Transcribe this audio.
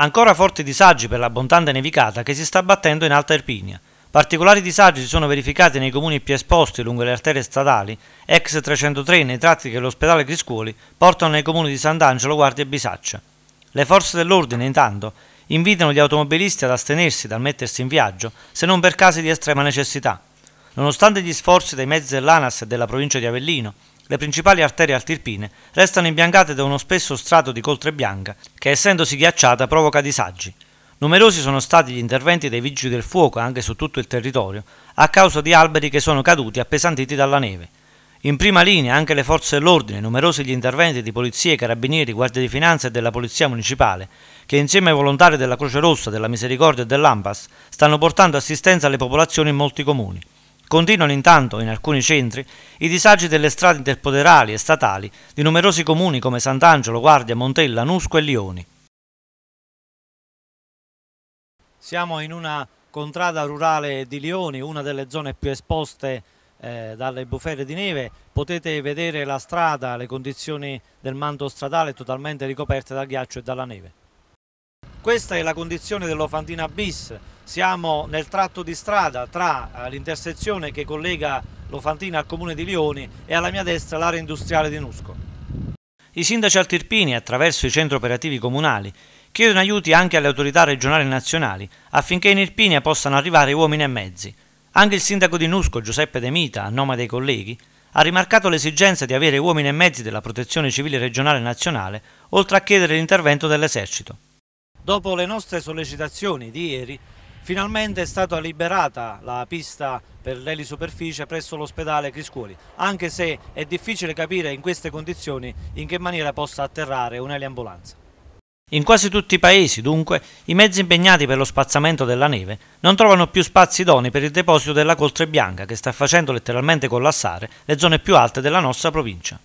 Ancora forti disagi per l'abbondante nevicata che si sta abbattendo in Alta Irpinia. Particolari disagi si sono verificati nei comuni più esposti lungo le arterie stradali, ex 303 nei tratti che l'ospedale Criscuoli portano nei comuni di Sant'Angelo, Guardia e Bisaccia. Le forze dell'ordine, intanto, invitano gli automobilisti ad astenersi dal mettersi in viaggio se non per casi di estrema necessità. Nonostante gli sforzi dei mezzi dell'ANAS e della provincia di Avellino, le principali arterie altirpine restano imbiancate da uno spesso strato di coltre bianca che essendosi ghiacciata provoca disagi. Numerosi sono stati gli interventi dei vigili del fuoco anche su tutto il territorio a causa di alberi che sono caduti appesantiti dalla neve. In prima linea anche le forze dell'ordine, numerosi gli interventi di polizie, carabinieri, guardie di finanza e della polizia municipale, che insieme ai volontari della Croce Rossa, della Misericordia e dell'Ampas stanno portando assistenza alle popolazioni in molti comuni. Continuano intanto, in alcuni centri, i disagi delle strade interpoderali e statali di numerosi comuni come Sant'Angelo, Guardia, Montella, Nusco e Lioni. Siamo in una contrada rurale di Lioni, una delle zone più esposte eh, dalle bufere di neve. Potete vedere la strada, le condizioni del manto stradale totalmente ricoperte dal ghiaccio e dalla neve. Questa è la condizione dell'Ofantina bis, siamo nel tratto di strada tra eh, l'intersezione che collega Lofantina al comune di Lioni e alla mia destra l'area industriale di Nusco. I sindaci altirpini, attraverso i centri operativi comunali, chiedono aiuti anche alle autorità regionali e nazionali affinché in Irpinia possano arrivare uomini e mezzi. Anche il sindaco di Nusco, Giuseppe De Mita, a nome dei colleghi, ha rimarcato l'esigenza di avere uomini e mezzi della protezione civile regionale e nazionale, oltre a chiedere l'intervento dell'esercito. Dopo le nostre sollecitazioni di ieri, Finalmente è stata liberata la pista per l'elisuperficie presso l'ospedale Criscuoli, anche se è difficile capire in queste condizioni in che maniera possa atterrare un'eliambulanza. In quasi tutti i paesi, dunque, i mezzi impegnati per lo spazzamento della neve non trovano più spazi idoni per il deposito della coltre bianca che sta facendo letteralmente collassare le zone più alte della nostra provincia.